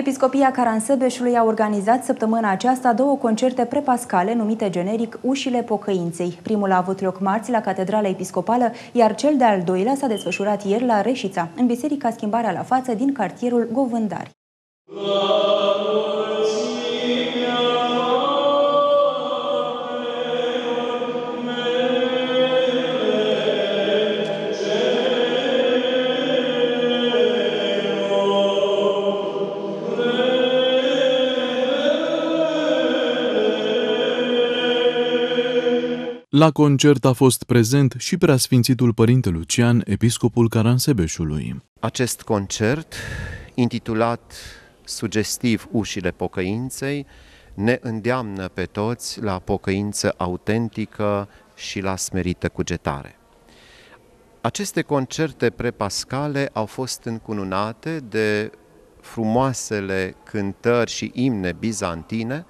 Episcopia Caransebeșului a organizat săptămâna aceasta două concerte prepascale numite generic Ușile Pocăinței. Primul a avut loc marți la Catedrala Episcopală, iar cel de-al doilea s-a desfășurat ieri la Reșița, în Biserica Schimbarea la Față din cartierul Govândari. La concert a fost prezent și preasfințitul părinte Lucian, episcopul Caransebeșului. Acest concert, intitulat sugestiv Ușile Pocăinței, ne îndeamnă pe toți la pocăință autentică și la smerită cugetare. Aceste concerte prepascale au fost încununate de frumoasele cântări și imne bizantine,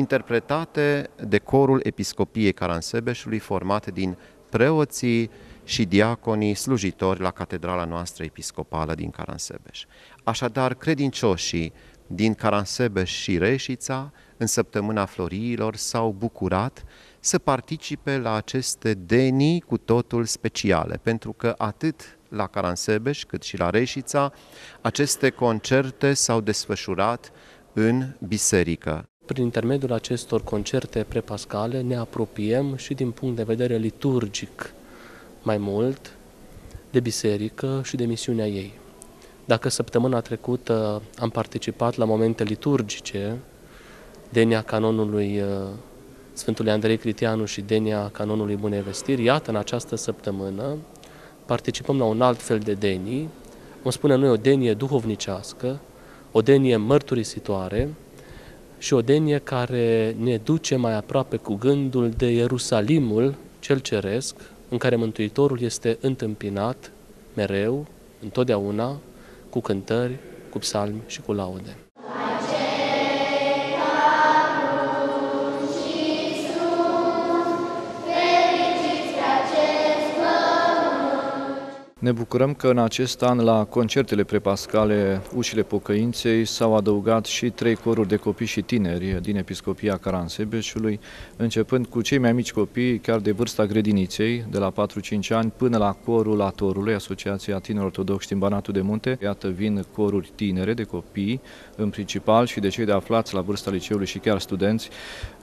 interpretate de corul Episcopiei Caransebeșului format din preoții și diaconii slujitori la catedrala noastră episcopală din Caransebeș. Așadar, credincioșii din Caransebeș și Reșița, în săptămâna floriilor, s-au bucurat să participe la aceste denii cu totul speciale, pentru că atât la Caransebeș cât și la Reșița, aceste concerte s-au desfășurat în biserică prin intermediul acestor concerte prepascale ne apropiem și din punct de vedere liturgic mai mult de biserică și de misiunea ei. Dacă săptămâna trecută am participat la momente liturgice, denia canonului uh, Sfântului Andrei Critianu și denia canonului Bunei Vestiri, iată în această săptămână participăm la un alt fel de denii, cum spune noi, o denie duhovnicească, o denie mărturisitoare, și o denie care ne duce mai aproape cu gândul de Ierusalimul cel ceresc, în care Mântuitorul este întâmpinat mereu, întotdeauna, cu cântări, cu psalmi și cu laude. Ne bucurăm că în acest an la concertele prepascale Ușile Pocăinței s-au adăugat și trei coruri de copii și tineri din Episcopia Caransebeșului, începând cu cei mai mici copii, chiar de vârsta grădiniței, de la 4-5 ani, până la corul Atorului, Asociația Tineri Ortodoxi din Banatul de Munte. Iată vin coruri tinere de copii, în principal și de cei de aflați la vârsta liceului și chiar studenți,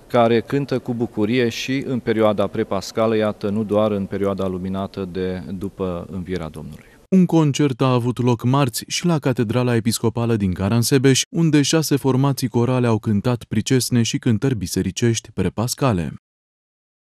care cântă cu bucurie și în perioada prepascală, iată, nu doar în perioada luminată de după învierea Domnului. Un concert a avut loc marți și la Catedrala Episcopală din Caransebeș, unde șase formații corale au cântat pricesne și cântări bisericești prepascale.